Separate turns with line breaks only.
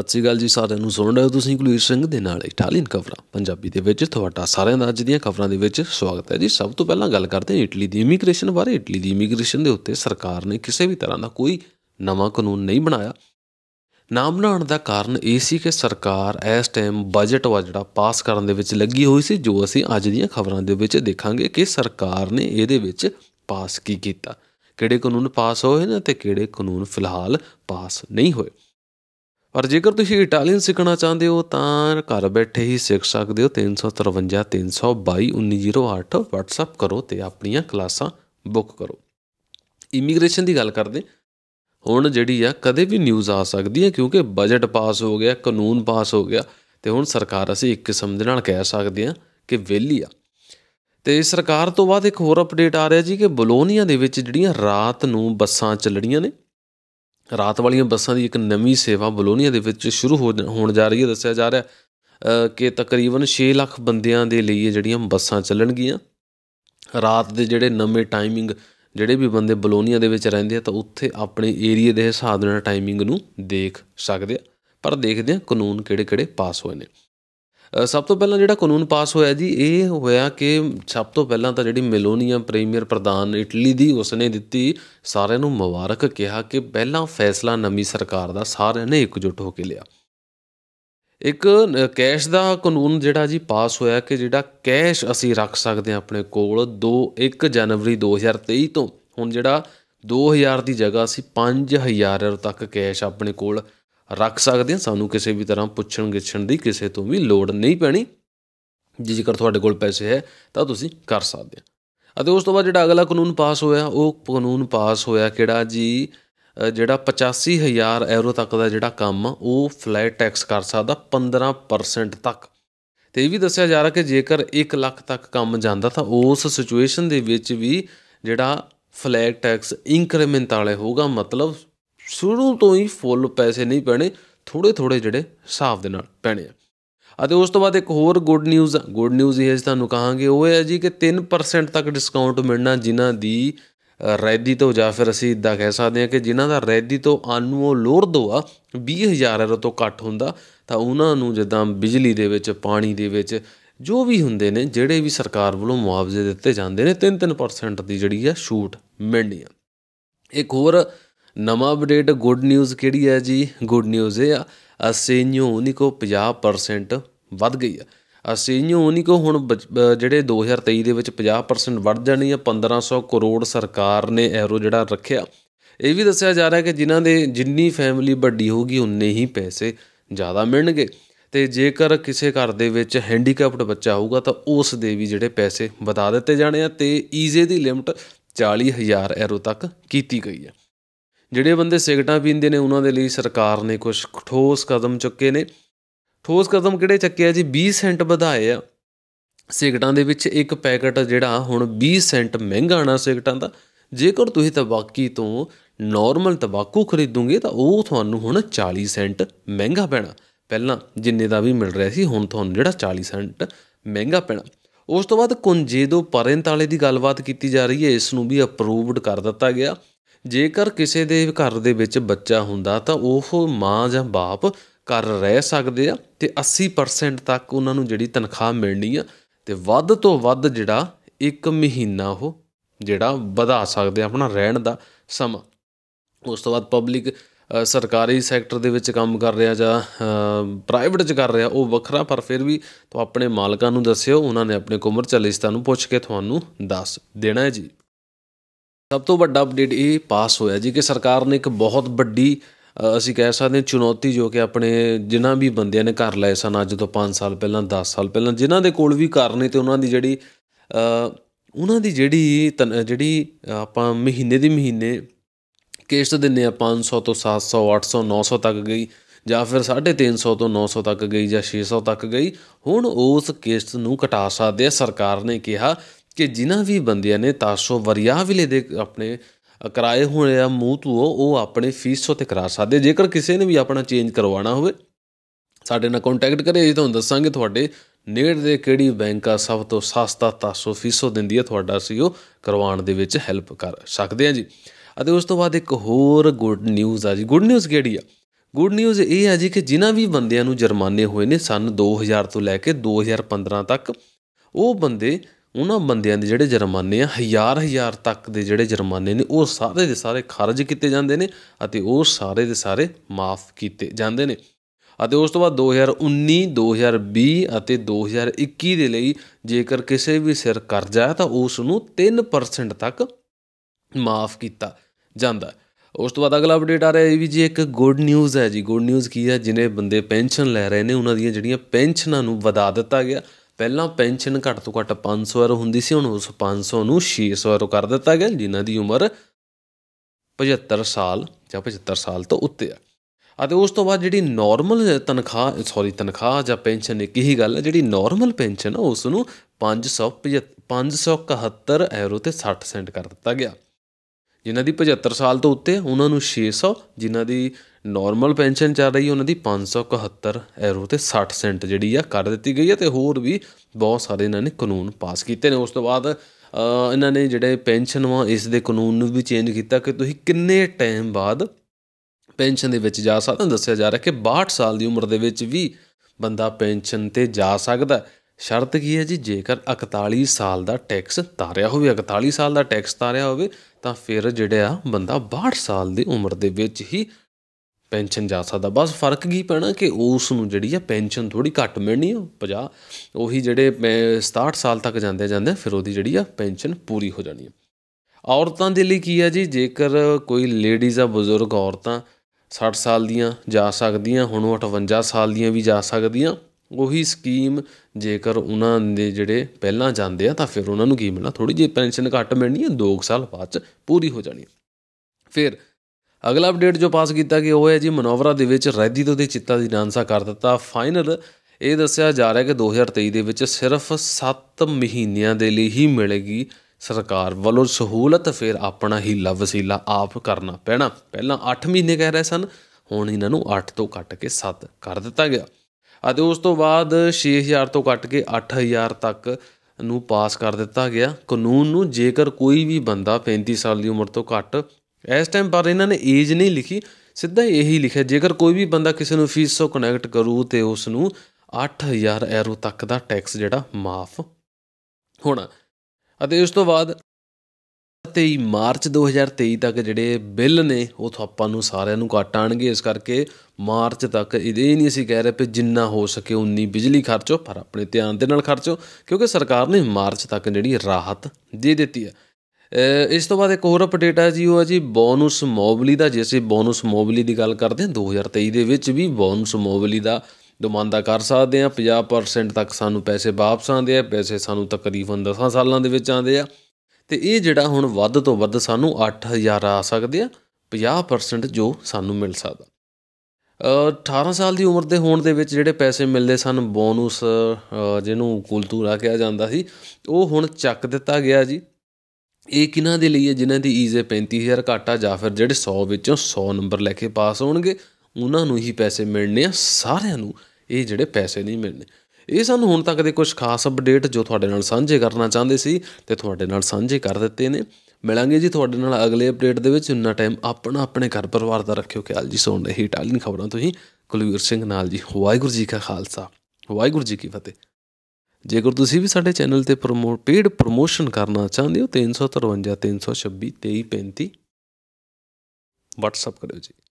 ਸਤਿ ਸ੍ਰੀ ਅਕਾਲ ਜੀ ਸਾਰਿਆਂ ਨੂੰ ਸੁਣ ਰਹੇ ਹੋ ਤੁਸੀਂ ਕੁਲਵੀਰ ਸਿੰਘ ਦੇ ਨਾਲ ਇਟਾਲੀਅਨ ਖਬਰਾਂ ਪੰਜਾਬੀ ਦੇ ਵਿੱਚ ਤੁਹਾਡਾ ਸਾਰਿਆਂ ਦਾ ਅੱਜ ਦੀਆਂ ਖਬਰਾਂ ਦੇ ਵਿੱਚ ਸਵਾਗਤ ਹੈ ਜੀ ਸਭ ਤੋਂ ਪਹਿਲਾਂ ਗੱਲ ਕਰਦੇ ਹਾਂ ਇਟਲੀ ਦੀ ਇਮੀਗ੍ਰੇਸ਼ਨ ਬਾਰੇ ਇਟਲੀ ਦੀ ਇਮੀਗ੍ਰੇਸ਼ਨ ਦੇ ਉੱਤੇ ਸਰਕਾਰ ਨੇ ਕਿਸੇ ਵੀ ਤਰ੍ਹਾਂ ਦਾ ਕੋਈ ਨਵਾਂ ਕਾਨੂੰਨ ਨਹੀਂ ਬਣਾਇਆ ਨਾ ਬਣਾਉਣ ਦਾ ਕਾਰਨ ਇਹ ਸੀ ਕਿ ਸਰਕਾਰ ਇਸ ਟਾਈਮ ਬਜਟ ਵਾ ਜਿਹੜਾ ਪਾਸ ਕਰਨ ਦੇ ਵਿੱਚ ਲੱਗੀ ਹੋਈ ਸੀ ਜੋ ਅਸੀਂ ਅੱਜ ਦੀਆਂ ਖਬਰਾਂ ਦੇ ਵਿੱਚ ਦੇਖਾਂਗੇ ਕਿ ਸਰਕਾਰ ਨੇ ਇਹਦੇ ਵਿੱਚ ਪਾਸ ਕੀ ਕੀਤਾ ਕਿਹੜੇ ਕਾਨੂੰਨ ਪਾਸ ਹੋਏ ਨੇ ਤੇ ਕਿਹੜੇ ਕਾਨੂੰਨ ਫਿਲਹਾਲ ਪਾਸ ਨਹੀਂ ਹੋਏ ਪਰ ਜੇਕਰ ਤੁਸੀਂ ਇਟਾਲੀਅਨ ਸਿੱਖਣਾ ਚਾਹੁੰਦੇ ਹੋ ਤਾਂ ਘਰ ਬੈਠੇ ਹੀ ਸਿੱਖ ਸਕਦੇ ਹੋ 353 322 1908 WhatsApp ਕਰੋ ਤੇ ਆਪਣੀਆਂ ਕਲਾਸਾਂ ਬੁੱਕ ਕਰੋ ਇਮੀਗ੍ਰੇਸ਼ਨ ਦੀ ਗੱਲ ਕਰਦੇ ਹੁਣ ਜਿਹੜੀ ਆ ਕਦੇ ਵੀ ਨਿਊਜ਼ ਆ ਸਕਦੀ ਹੈ ਕਿਉਂਕਿ ਬਜਟ ਪਾਸ ਹੋ ਗਿਆ ਕਾਨੂੰਨ ਪਾਸ ਹੋ ਗਿਆ ਤੇ ਹੁਣ ਸਰਕਾਰ ਅਸੀਂ ਇੱਕ ਕਿਸਮ ਦੇ ਨਾਲ ਕਹਿ ਸਕਦੇ ਹਾਂ ਕਿ ਵਿਹਲੀ ਆ ਤੇ ਸਰਕਾਰ ਤੋਂ ਬਾਅਦ ਇੱਕ ਹੋਰ ਅਪਡੇਟ ਆ ਰਿਹਾ ਜੀ ਕਿ ਬਲੋਨੀਆ ਦੇ ਵਿੱਚ ਜਿਹੜੀਆਂ ਰਾਤ ਨੂੰ ਬੱਸਾਂ ਚੱਲਣੀਆਂ ਨੇ ਰਾਤ ਵਾਲੀਆਂ ਬੱਸਾਂ ਦੀ ਇੱਕ ਨਵੀਂ ਸੇਵਾ ਬਲੋਨੀਆ ਦੇ ਵਿੱਚ ਸ਼ੁਰੂ ਹੋਣ ਜਾ ਰਹੀ ਹੈ ਦੱਸਿਆ ਜਾ ਰਿਹਾ ਕਿ ਤਕਰੀਬਨ 6 ਲੱਖ ਬੰਦਿਆਂ ਦੇ ਲਈ ਜਿਹੜੀਆਂ ਬੱਸਾਂ ਚੱਲਣਗੀਆਂ ਰਾਤ ਦੇ ਜਿਹੜੇ ਨਵੇਂ ਟਾਈਮਿੰਗ ਜਿਹੜੇ ਵੀ ਬੰਦੇ ਬਲੋਨੀਆ ਦੇ ਵਿੱਚ ਰਹਿੰਦੇ ਆ ਤਾਂ ਉੱਥੇ ਆਪਣੇ ਏਰੀਆ ਦੇ ਹਿਸਾਬ ਨਾਲ ਟਾਈਮਿੰਗ ਨੂੰ ਦੇਖ ਸਕਦੇ ਆ ਪਰ ਦੇਖਦੇ ਆ ਕਾਨੂੰਨ ਕਿਹੜੇ-ਕਿਹੜੇ ਪਾਸ ਹੋਏ ਨੇ ਸਭ ਤੋਂ ਪਹਿਲਾਂ ਜਿਹੜਾ ਕਾਨੂੰਨ ਪਾਸ ਹੋਇਆ ਜੀ ਇਹ ਹੋਇਆ ਕਿ ਸਭ ਤੋਂ ਪਹਿਲਾਂ ਤਾਂ ਜਿਹੜੀ ਮੈਲੋਨੀਆ ਪ੍ਰੀਮੀਅਰ ਪ੍ਰਧਾਨ ਇਟਲੀ ਦੀ ਉਸਨੇ ਦਿੱਤੀ ਸਾਰਿਆਂ ਨੂੰ ਮੁਬਾਰਕ ਕਿਹਾ ਕਿ ਪਹਿਲਾ ਫੈਸਲਾ ਨਵੀਂ ਸਰਕਾਰ ਦਾ ਸਾਰਿਆਂ ਨੇ ਇਕਜੁੱਟ ਹੋ ਕੇ ਲਿਆ ਇੱਕ ਕੈਸ਼ ਦਾ ਕਾਨੂੰਨ ਜਿਹੜਾ ਜੀ ਪਾਸ ਹੋਇਆ ਕਿ ਜਿਹੜਾ ਕੈਸ਼ ਅਸੀਂ ਰੱਖ ਸਕਦੇ ਹਾਂ ਆਪਣੇ ਕੋਲ 2 1 ਜਨਵਰੀ 2023 ਤੋਂ ਹੁਣ ਜਿਹੜਾ 2000 ਦੀ ਜਗ੍ਹਾ ਸੀ 5000 ਤੱਕ ਕੈਸ਼ ਆਪਣੇ ਕੋਲ ਰੱਖ ਸਕਦੇ ਹਾਂ ਸਾਨੂੰ ਕਿਸੇ ਵੀ ਤਰ੍ਹਾਂ ਪੁੱਛਣ ਗਿੱਛਣ ਦੀ ਕਿਸੇ ਤੋਂ ਵੀ ਲੋੜ ਨਹੀਂ ਪੈਣੀ ਜੇ ਜੇਕਰ ਤੁਹਾਡੇ ਕੋਲ ਪੈਸੇ ਹੈ ਤਾਂ ਤੁਸੀਂ ਕਰ ਸਕਦੇ ਹੋ ਅਤੇ ਉਸ ਤੋਂ ਬਾਅਦ ਜਿਹੜਾ ਅਗਲਾ ਕਾਨੂੰਨ ਪਾਸ ਹੋਇਆ ਉਹ ਕਾਨੂੰਨ ਪਾਸ ਹੋਇਆ ਕਿਹੜਾ ਜੀ ਜਿਹੜਾ 85000 ਐਰੋ ਤੱਕ ਦਾ ਜਿਹੜਾ ਕੰਮ ਉਹ ਫਲੈਟ ਟੈਕਸ ਕਰ ਸਕਦਾ 15% ਤੱਕ ਤੇ ਇਹ ਵੀ ਦੱਸਿਆ ਜਾ ਰਿਹਾ ਕਿ ਜੇਕਰ 1 ਲੱਖ ਤੱਕ ਕੰਮ ਜਾਂਦਾ ਤਾਂ ਉਸ ਸਿਚੁਏਸ਼ਨ ਦੇ ਵਿੱਚ ਵੀ ਜਿਹੜਾ ਫਲੈਟ ਟੈਕਸ ਇਨਕਰੀਮੈਂਟ ਵਾਲੇ ਹੋਊਗਾ ਮਤਲਬ ਸ਼ੁਰੂ ਤੋਂ ਹੀ ਫੁੱਲ ਪੈਸੇ ਨਹੀਂ ਪੈਣੇ ਥੋੜੇ ਥੋੜੇ ਜਿਹੜੇ ਹਿਸਾਬ ਦੇ ਨਾਲ ਪੈਣੇ ਆ ਅਤੇ ਉਸ ਤੋਂ ਬਾਅਦ ਇੱਕ ਹੋਰ ਗੁੱਡ ਨਿਊਜ਼ ਗੁੱਡ ਨਿਊਜ਼ ਇਹ ਤੁਹਾਨੂੰ ਕਹਾਂਗੇ ਉਹ ਹੈ ਜੀ ਕਿ 3% ਤੱਕ ਡਿਸਕਾਊਂਟ ਮਿਲਣਾ ਜਿਨ੍ਹਾਂ ਦੀ ਰੈਦੀ ਤੋਂ ਜਾਂ ਫਿਰ ਅਸੀਂ ਇਦਾਂ ਕਹਿ ਸਕਦੇ ਹਾਂ ਕਿ ਜਿਨ੍ਹਾਂ ਦਾ ਰੈਦੀ ਤੋਂ ਆਨੂ ਲੋਰ ਦੋ ਆ 20000 ਯੂਰੋ ਤੋਂ ਘੱਟ ਹੁੰਦਾ ਤਾਂ ਉਹਨਾਂ ਨੂੰ ਜਿੱਦਾਂ ਬਿਜਲੀ ਦੇ ਵਿੱਚ ਪਾਣੀ ਦੇ ਵਿੱਚ ਜੋ ਵੀ ਹੁੰਦੇ ਨੇ ਜਿਹੜੇ ਵੀ ਸਰਕਾਰ ਵੱਲੋਂ ਮੁਆਵਜ਼ੇ ਦਿੱਤੇ ਜਾਂਦੇ ਨੇ 3-3% ਦੀ ਜਿਹੜੀ ਆ ਛੂਟ ਮਿਲਣੀ ਆ ਇੱਕ ਹੋਰ ਨਵਾਂ ਅਪਡੇਟ ਗੁੱਡ ਨਿਊਜ਼ ਕਿਹੜੀ ਹੈ ਜੀ ਗੁੱਡ ਨਿਊਜ਼ ਇਹ ਆ ਅਸੇਨਿਓ ਨਿਕੋ 50% ਵੱਧ ਗਈ ਆ ਅਸੀਨਿਓ ਨਿਕੋ ਹੁਣ ਜਿਹੜੇ 2023 ਦੇ ਵਿੱਚ 50% ਵੱਧ ਜਾਣੀ ਆ 1500 ਕਰੋੜ ਸਰਕਾਰ ਨੇ ਐਰੋ ਜਿਹੜਾ ਰੱਖਿਆ ਇਹ ਵੀ ਦੱਸਿਆ ਜਾ ਰਿਹਾ ਕਿ ਜਿਨ੍ਹਾਂ ਦੇ ਜਿੰਨੀ ਫੈਮਿਲੀ ਵੱਡੀ ਹੋਗੀ ਉਨੇ ਹੀ ਪੈਸੇ ਜ਼ਿਆਦਾ ਮਿਲਣਗੇ ਤੇ ਜੇਕਰ ਕਿਸੇ ਘਰ ਦੇ ਵਿੱਚ ਹੈਂਡੀਕੈਪਡ ਬੱਚਾ ਹੋਊਗਾ ਤਾਂ ਉਸ ਦੇ ਵੀ ਜਿਹੜੇ ਪੈਸੇ ਵਧਾ ਦਿੱਤੇ ਜਾਣੇ ਆ ਤੇ ਈਜ਼ੇ ਦੀ ਲਿਮਟ 40000 ਐਰੋ ਤੱਕ ਕੀਤੀ ਗਈ ਹੈ ਜਿਹੜੇ ਬੰਦੇ ਸਿਗਰਟਾਂ ਪੀਂਦੇ ਨੇ ਉਹਨਾਂ ਦੇ ਲਈ ਸਰਕਾਰ ਨੇ ਕੁਝ ਠੋਸ ਕਦਮ ਚੁੱਕੇ ਨੇ ਠੋਸ ਕਦਮ ਕਿਹੜੇ ਚੱਕੇ ਆ ਜੀ 20 ਸੈਂਟ ਵਧਾਏ ਆ ਸਿਗਰਟਾਂ ਦੇ ਵਿੱਚ ਇੱਕ ਪੈਕਟ ਜਿਹੜਾ ਹੁਣ 20 ਸੈਂਟ ਮਹਿੰਗਾ ਆਣਾ ਸਿਗਰਟਾਂ ਦਾ ਜੇਕਰ ਤੁਸੀਂ ਤਬਾਕੀ ਤੋਂ ਨਾਰਮਲ ਤਬਾਕੂ ਖਰੀਦੋਗੇ ਤਾਂ ਉਹ ਤੁਹਾਨੂੰ ਹੁਣ 40 ਸੈਂਟ ਮਹਿੰਗਾ ਪੈਣਾ ਪਹਿਲਾਂ ਜਿੰਨੇ ਦਾ ਵੀ ਮਿਲ ਰਿਹਾ ਸੀ ਹੁਣ ਤੁਹਾਨੂੰ ਜਿਹੜਾ 40 ਸੈਂਟ ਮਹਿੰਗਾ ਪੈਣਾ ਉਸ ਤੋਂ ਬਾਅਦ ਕੁੰਜੇਦੋ ਪਰੇਂਤਾਲੇ ਦੀ ਗੱਲਬਾਤ ਕੀਤੀ ਜਾ ਰਹੀ ਹੈ ਇਸ ਨੂੰ ਵੀ ਅਪਰੂਵਡ ਕਰ ਦਿੱਤਾ ਗਿਆ ਜੇਕਰ ਕਿਸੇ ਦੇ ਘਰ ਦੇ ਵਿੱਚ ਬੱਚਾ ਹੁੰਦਾ ਤਾਂ ਉਹ ਮਾਂ ਜਾਂ ਬਾਪ ਘਰ ਰਹਿ ਸਕਦੇ ਆ ਤੇ 80% ਤੱਕ ਉਹਨਾਂ ਨੂੰ ਜਿਹੜੀ ਤਨਖਾਹ ਮਿਲਣੀ ਆ ਤੇ ਵੱਧ ਤੋਂ ਵੱਧ ਜਿਹੜਾ 1 ਮਹੀਨਾ ਉਹ ਜਿਹੜਾ ਵਧਾ ਸਕਦੇ ਆ ਆਪਣਾ ਰਹਿਣ ਦਾ ਸਮਾਂ ਉਸ ਤੋਂ ਬਾਅਦ ਪਬਲਿਕ ਸਰਕਾਰੀ ਸੈਕਟਰ ਦੇ ਵਿੱਚ ਕੰਮ ਕਰ ਰਿਹਾ ਜਾਂ ਪ੍ਰਾਈਵੇਟ 'ਚ ਕਰ ਰਿਹਾ ਉਹ ਵੱਖਰਾ ਪਰ ਫਿਰ ਵੀ ਤੋਂ ਆਪਣੇ ਮਾਲਕਾਂ ਨੂੰ ਦੱਸਿਓ ਉਹਨਾਂ ਨੇ ਆਪਣੇ ਕੋਮਰਸ਼ਲ ਲਿਸਟਾਂ ਨੂੰ ਪੁੱਛ ਕੇ ਤੁਹਾਨੂੰ ਦੱਸ ਦੇਣਾ ਹੈ ਜੀ ਸਭ ਤੋਂ ਵੱਡਾ ਅਪਡੇਟ ਇਹ ਪਾਸ ਹੋਇਆ ਜੀ ਕਿ ਸਰਕਾਰ ਨੇ ਇੱਕ ਬਹੁਤ ਵੱਡੀ ਅਸੀਂ ਕਹਿ ਸਕਦੇ ਹਾਂ ਚੁਣੌਤੀ ਜੋ ਕਿ ਆਪਣੇ ਜਿਨ੍ਹਾਂ ਵੀ ਬੰਦਿਆਂ ਨੇ ਘਰ ਲਏ ਸਨ ਅੱਜ ਤੋਂ 5 ਸਾਲ ਪਹਿਲਾਂ 10 ਸਾਲ ਪਹਿਲਾਂ ਜਿਨ੍ਹਾਂ ਦੇ ਕੋਲ ਵੀ ਘਰ ਨੇ ਤੇ ਉਹਨਾਂ ਦੀ ਜਿਹੜੀ ਉਹਨਾਂ ਦੀ ਜਿਹੜੀ ਜਿਹੜੀ ਆਪਾਂ ਮਹੀਨੇ ਦੀ ਮਹੀਨੇ ਕਿਸ਼ਤ ਦਿੰਨੇ ਆ 500 ਤੋਂ 700 800 900 ਤੱਕ ਗਈ ਜਾਂ ਫਿਰ 350 ਤੋਂ 900 ਤੱਕ ਗਈ ਜਾਂ 600 ਤੱਕ ਗਈ ਹੁਣ ਉਸ ਕਿਸ਼ਤ ਨੂੰ ਘਟਾ ਸਕਦੇ ਆ ਸਰਕਾਰ ਨੇ ਕਿਹਾ ਕਿ ਜਿਨ੍ਹਾਂ ਵੀ ਬੰਦਿਆਂ ਨੇ ਤਾਸੋ ਵਰਿਆ ਵਿਲੇ ਦੇ ਆਪਣੇ ਕਿਰਾਏ ਹੋਣੇ ਆ ਮੂੰਹ ਤੋਂ ਉਹ ਆਪਣੇ ਫੀਸ ਤੋਂ ਤੇ ਕਰਾ ਸਕਦੇ ਜੇਕਰ ਕਿਸੇ ਨੇ ਵੀ ਆਪਣਾ ਚੇਂਜ ਕਰਵਾਉਣਾ ਹੋਵੇ ਸਾਡੇ ਨਾਲ ਕੰਟੈਕਟ ਕਰੇ ਜੀ ਤੁਹਾਨੂੰ ਦੱਸਾਂਗੇ ਤੁਹਾਡੇ ਨੇੜ ਦੇ ਕਿਹੜੀ ਬੈਂਕ ਆ ਸਭ ਤੋਂ ਸਸਤਾ ਤਾਸੋ ਫੀਸੋ ਦਿੰਦੀ ਹੈ ਤੁਹਾਡਾ ਸੀ ਉਹ ਕਰਵਾਉਣ ਦੇ ਵਿੱਚ ਹੈਲਪ ਕਰ ਸਕਦੇ ਆ ਜੀ ਅਤੇ ਉਸ ਤੋਂ ਬਾਅਦ ਇੱਕ ਹੋਰ ਗੁੱਡ ਨਿਊਜ਼ ਆ ਜੀ ਗੁੱਡ ਨਿਊਜ਼ ਕਿਹੜੀ ਆ ਗੁੱਡ ਨਿਊਜ਼ ਇਹ ਆ ਜੀ ਕਿ ਜਿਨ੍ਹਾਂ ਵੀ ਬੰਦਿਆਂ ਨੂੰ ਜੁਰਮਾਨੇ ਹੋਏ ਨੇ ਸਨ 2000 ਤੋਂ ਲੈ ਕੇ 2015 ਤੱਕ ਉਹ ਬੰਦੇ ਉਹਨਾਂ ਬੰਦਿਆਂ ਦੇ ਜਿਹੜੇ ਜੁਰਮਾਨੇ ਆ ਹਜ਼ਾਰ ਹਜ਼ਾਰ ਤੱਕ ਦੇ ਜਿਹੜੇ ਜੁਰਮਾਨੇ ਨੇ ਉਹ ਸਾਰੇ ਦੇ ਸਾਰੇ ਖਾਰਜ ਕੀਤੇ ਜਾਂਦੇ ਨੇ ਅਤੇ ਉਹ ਸਾਰੇ ਦੇ ਸਾਰੇ ਮਾਫ ਕੀਤੇ ਜਾਂਦੇ ਨੇ ਅਤੇ ਉਸ ਤੋਂ ਬਾਅਦ 2019 2020 ਅਤੇ 2021 ਦੇ ਲਈ ਜੇਕਰ ਕਿਸੇ ਵੀ ਸਿਰ ਕਰਜ਼ਾ ਹੈ ਤਾਂ ਉਸ ਨੂੰ 3% ਤੱਕ ਮਾਫ ਕੀਤਾ ਜਾਂਦਾ ਹੈ ਉਸ ਤੋਂ ਬਾਅਦ ਅਗਲਾ ਅਪਡੇਟ ਆ ਰਿਹਾ ਹੈ ਵੀ ਜੀ ਇੱਕ ਗੁੱਡ ਨਿਊਜ਼ ਹੈ ਜੀ ਗੁੱਡ ਨਿਊਜ਼ ਕੀ ਹੈ ਜਿਨੇ ਬੰਦੇ ਪੈਨਸ਼ਨ ਲੈ ਰਹੇ ਨੇ ਉਹਨਾਂ ਦੀਆਂ ਜਿਹੜੀਆਂ ਪੈਨਸ਼ਨਾਂ ਨੂੰ ਵਧਾ ਦਿੱਤਾ ਗਿਆ ਪਹਿਲਾਂ ਪੈਨਸ਼ਨ ਘੱਟ ਤੋਂ ਘੱਟ 500 ਵਾਰ ਹੁੰਦੀ ਸੀ ਹੁਣ ਉਸ 500 ਨੂੰ 600 ਵਾਰ ਕਰ ਦਿੱਤਾ ਗਿਆ ਜਿਨ੍ਹਾਂ ਦੀ ਉਮਰ 75 ਸਾਲ ਜਾਂ 75 ਸਾਲ ਤੋਂ ਉੱਤੇ ਆ ਅਤੇ ਉਸ ਤੋਂ ਬਾਅਦ ਜਿਹੜੀ ਨਾਰਮਲ ਤਨਖਾਹ ਸੌਰੀ ਤਨਖਾਹ ਜਾਂ ਪੈਨਸ਼ਨ ਇੱਕ ਹੀ ਗੱਲ ਹੈ ਜਿਹੜੀ ਨਾਰਮਲ ਪੈਨਸ਼ਨ ਹੈ ਉਸ ਨੂੰ 575 571 ਐਰੋ ਤੇ 60 ਸੈਂਟ ਕਰ ਦਿੱਤਾ ਗਿਆ ਜਿਨ੍ਹਾਂ ਦੀ 75 ਸਾਲ ਤੋਂ ਉੱਤੇ ਉਹਨਾਂ ਨੂੰ 600 ਜਿਨ੍ਹਾਂ ਦੀ ਨਾਰਮਲ ਪੈਨਸ਼ਨ ਚੱਲ ਰਹੀ ਉਹਨਾਂ ਦੀ 571 ਐਰੋ ਤੇ 60 ਸੈਂਟ ਜਿਹੜੀ ਆ ਕਰ ਦਿੱਤੀ ਗਈ ਹੈ ਤੇ ਹੋਰ ਵੀ ਬਹੁਤ ਸਾਰੇ ਇਹਨਾਂ ਨੇ ਕਾਨੂੰਨ ਪਾਸ ਕੀਤੇ ਨੇ ਉਸ ਤੋਂ ਬਾਅਦ ਇਹਨਾਂ ਨੇ ਜਿਹੜੇ ਪੈਨਸ਼ਨ ਵਾ ਇਸ ਦੇ ਕਾਨੂੰਨ ਨੂੰ ਵੀ ਚੇਂਜ ਕੀਤਾ ਕਿ ਤੁਸੀਂ ਕਿੰਨੇ ਟਾਈਮ ਬਾਅਦ ਪੈਨਸ਼ਨ ਦੇ ਵਿੱਚ ਜਾ ਸਕਦੇ ਦੱਸਿਆ ਜਾ ਰਿਹਾ ਕਿ 62 ਸਾਲ ਦੀ ਉਮਰ ਦੇ ਵਿੱਚ ਵੀ ਬੰਦਾ ਪੈਨਸ਼ਨ ਤੇ ਜਾ ਸਕਦਾ ਸ਼ਰਤ ਕੀ ਹੈ ਜੀ ਜੇਕਰ 41 ਸਾਲ ਦਾ ਟੈਕਸ ਤਾਰਿਆ ਹੋਵੇ 41 ਸਾਲ ਦਾ ਟੈਕਸ ਤਾਰਿਆ ਹੋਵੇ ਤਾਂ ਫਿਰ ਜਿਹੜਾ ਬੰਦਾ 62 ਸਾਲ ਦੀ ਉਮਰ ਦੇ ਵਿੱਚ ਹੀ ਪੈਨਸ਼ਨ ਜਾ ਸਕਦਾ ਬਸ ਫਰਕ ਕੀ ਪੈਣਾ ਕਿ ਉਸ ਨੂੰ ਜਿਹੜੀ ਆ ਪੈਨਸ਼ਨ ਥੋੜੀ ਘੱਟ ਮਿਲਣੀ ਆ 50 ਉਹੀ ਜਿਹੜੇ 67 ਸਾਲ ਤੱਕ ਜਾਂਦੇ ਜਾਂਦੇ ਫਿਰ ਉਹਦੀ ਜਿਹੜੀ ਆ ਪੈਨਸ਼ਨ ਪੂਰੀ ਹੋ ਜਾਣੀ ਆ ਔਰਤਾਂ ਦੇ ਲਈ ਕੀ ਆ ਜੀ ਜੇਕਰ ਕੋਈ ਲੇਡੀਜ਼ ਆ ਬਜ਼ੁਰਗ ਔਰਤਾਂ 60 ਸਾਲ ਦੀਆਂ ਜਾ ਸਕਦੀਆਂ ਹੁਣ 58 ਸਾਲ ਦੀਆਂ ਵੀ ਜਾ ਸਕਦੀਆਂ ਉਹੀ ਸਕੀਮ ਜੇਕਰ ਉਹਨਾਂ ਦੇ ਜਿਹੜੇ ਪਹਿਲਾਂ ਜਾਂਦੇ ਆ ਤਾਂ ਫਿਰ ਉਹਨਾਂ ਨੂੰ ਕੀ ਮਿਲਣਾ ਥੋੜੀ ਜਿਹੀ ਪੈਨਸ਼ਨ ਘੱਟ ਮਿਲਣੀ ਆ 2 ਸਾਲ ਬਾਅਦ ਚ ਪੂਰੀ ਹੋ ਜਾਣੀ ਫਿਰ ਅਗਲਾ ਅਪਡੇਟ ਜੋ ਪਾਸ ਕੀਤਾ ਕਿ ਉਹ ਹੈ ਜੀ ਮਨੋਵਰਾ ਦੇ ਵਿੱਚ ਰੈਦੀ ਤੋਂ ਦੇ ਚਿੱਤਾ ਦੀ ਨਾਂਸਾ ਕਰ ਦਿੱਤਾ ਫਾਈਨਲ ਇਹ ਦੱਸਿਆ ਜਾ ਰਿਹਾ ਕਿ 2023 ਦੇ ਵਿੱਚ ਸਿਰਫ 7 ਮਹੀਨਿਆਂ ਦੇ ਲਈ ਹੀ ਮਿਲੇਗੀ ਸਰਕਾਰ ਵੱਲੋਂ ਸਹੂਲਤ ਫਿਰ ਆਪਣਾ ਹੀ ਵਸੀਲਾ ਆਪ ਕਰਨਾ ਪੈਣਾ ਪਹਿਲਾਂ 8 ਮਹੀਨੇ ਕਹਿ ਰਹੇ ਸਨ ਹੁਣ ਇਹਨਾਂ ਨੂੰ 8 ਤੋਂ ਕੱਟ ਕੇ 7 ਕਰ ਦਿੱਤਾ ਗਿਆ ਅਤੇ ਉਸ ਤੋਂ ਬਾਅਦ 6000 ਤੋਂ ਕੱਟ ਕੇ 8000 ਤੱਕ ਨੂੰ ਪਾਸ ਕਰ ਦਿੱਤਾ ਗਿਆ ਕਾਨੂੰਨ ਨੂੰ ਜੇਕਰ ਕੋਈ ਵੀ ਬੰਦਾ 35 ਸਾਲ ਦੀ ਉਮਰ ਤੋਂ ਘੱਟ ਇਸ ਟਾਈਮ ਪਰ ਇਹਨਾਂ ਨੇ ਏਜ ਨਹੀਂ ਲਿਖੀ ਸਿੱਧਾ ਇਹੀ ਲਿਖਿਆ ਜੇਕਰ ਕੋਈ ਵੀ ਬੰਦਾ ਕਿਸੇ ਨੂੰ ਫੀਸ ਤੋਂ ਕਨੈਕਟ ਕਰੂ ਤੇ ਉਸ ਨੂੰ 8000 ਐਰੋ ਤੱਕ ਦਾ ਟੈਕਸ ਜਿਹੜਾ ਮਾਫ ਹੋਣਾ ਅਤੇ ਉਸ ਤੋਂ ਬਾਅਦ 23 ਮਾਰਚ 2023 ਤੱਕ ਜਿਹੜੇ ਬਿੱਲ ਨੇ ਉਹ ਆਪਾਂ ਨੂੰ ਸਾਰਿਆਂ ਨੂੰ ਕੱਟ ਆਣਗੇ ਇਸ ਕਰਕੇ ਮਾਰਚ ਤੱਕ ਇਹਦੇ ਨਹੀਂ ਅਸੀਂ ਕਹਿ ਰਹੇ ਕਿ ਜਿੰਨਾ ਹੋ ਸਕੇ ਉਨੀ ਬਿਜਲੀ ਖਰਚੋ ਪਰ ਆਪਣੇ ਧਿਆਨ ਦੇ ਨਾਲ ਖਰਚੋ ਕਿਉਂਕਿ ਸਰਕਾਰ ਨੇ ਮਾਰਚ ਤੱਕ ਜਿਹੜੀ ਰਾਹਤ ਦੇ ਦਿੱਤੀ ਹੈ ਇਸ ਤੋਂ ਬਾਅਦ ਇੱਕ ਹੋਰ ਅਪਡੇਟ ਆ ਜੀ ਉਹ ਆ ਜੀ ਬੋਨਸ ਮੋਬਲੀ ਦਾ ਜਿਸੇ ਬੋਨਸ ਮੋਬਲੀ ਦੀ ਗੱਲ ਕਰਦੇ ਹਾਂ 2023 ਦੇ ਵਿੱਚ ਵੀ ਬੋਨਸ ਮੋਬਲੀ ਦਾ ਦੁਮਾਂਦਾ ਕਰ ਸਕਦੇ ਆ 50% ਤੱਕ ਸਾਨੂੰ ਪੈਸੇ ਵਾਪਸ ਆਉਂਦੇ ਆ ਪੈਸੇ ਸਾਨੂੰ ਤਕਰੀਬਨ 10 ਸਾਲਾਂ ਦੇ ਵਿੱਚ ਆਉਂਦੇ ਆ ਤੇ ਇਹ ਜਿਹੜਾ ਹੁਣ ਵੱਧ ਤੋਂ ਵੱਧ ਸਾਨੂੰ 8000 ਆ ਸਕਦੇ ਆ 50% ਜੋ ਸਾਨੂੰ ਮਿਲ ਸਕਦਾ 18 ਸਾਲ ਦੀ ਉਮਰ ਦੇ ਹੋਣ ਦੇ ਵਿੱਚ ਜਿਹੜੇ ਪੈਸੇ ਮਿਲਦੇ ਸਨ ਬੋਨਸ ਜਿਹਨੂੰ ਕੁਲਤੂਰਾ ਕਿਹਾ ਜਾਂਦਾ ਸੀ ਉਹ ਹੁਣ ਚੱਕ ਦਿੱਤਾ ਗਿਆ ਜੀ ਇਹ ਕਿਨਾਂ ਦੇ ਲਈ ਹੈ ਜਿਨ੍ਹਾਂ ਦੀ ਹੈ 35000 ਘਾਟਾ ਜਾਂ ਫਿਰ ਜਿਹੜੇ 100 ਵਿੱਚੋਂ 100 ਨੰਬਰ ਲੈ ਕੇ ਪਾਸ ਹੋਣਗੇ ਉਹਨਾਂ ਨੂੰ ਹੀ ਪੈਸੇ ਮਿਲਣੇ ਆ ਸਾਰਿਆਂ ਨੂੰ ਇਹ ਜਿਹੜੇ ਪੈਸੇ ਨਹੀਂ ਮਿਲਣੇ ਇਹ ਸਾਨੂੰ ਹੁਣ ਤੱਕ ਦੇ ਕੁਝ ਖਾਸ ਅਪਡੇਟ ਜੋ ਤੁਹਾਡੇ ਨਾਲ ਸਾਂਝੇ ਕਰਨਾ ਚਾਹੁੰਦੇ ਸੀ ਤੇ ਤੁਹਾਡੇ ਨਾਲ ਸਾਂਝੇ ਕਰ ਦਿੱਤੇ ਨੇ ਮਿਲਾਂਗੇ ਜੀ ਤੁਹਾਡੇ ਨਾਲ ਅਗਲੇ ਅਪਡੇਟ ਦੇ ਵਿੱਚ ਉਨਾ ਟਾਈਮ ਆਪਣਾ ਆਪਣੇ ਘਰ ਪਰਿਵਾਰ ਦਾ ਰੱਖਿਓ ਖਿਆਲ ਜੀ ਸੁਣ ਰਹੀ ਇਟਾਲੀਅਨ ਖਬਰਾਂ ਤੋਂ ਹੀ ਕੁਲਵੀਰ ਸਿੰਘ ਨਾਲ ਜੀ ਵਾਹਿਗੁਰੂ ਜੀ ਕਾ ਖਾਲਸਾ ਵਾਹਿਗੁਰੂ ਜੀ ਕੀ ਫਤਿਹ ਜੇਕਰ ਤੁਸੀਂ ਵੀ ਸਾਡੇ ਚੈਨਲ ਤੇ ਪ੍ਰੋਮੋਟ ਪੇਡ ਪ੍ਰੋਮੋਸ਼ਨ ਕਰਨਾ ਚਾਹੁੰਦੇ ਹੋ 353 326 2335 WhatsApp ਕਰਿਓ ਜੀ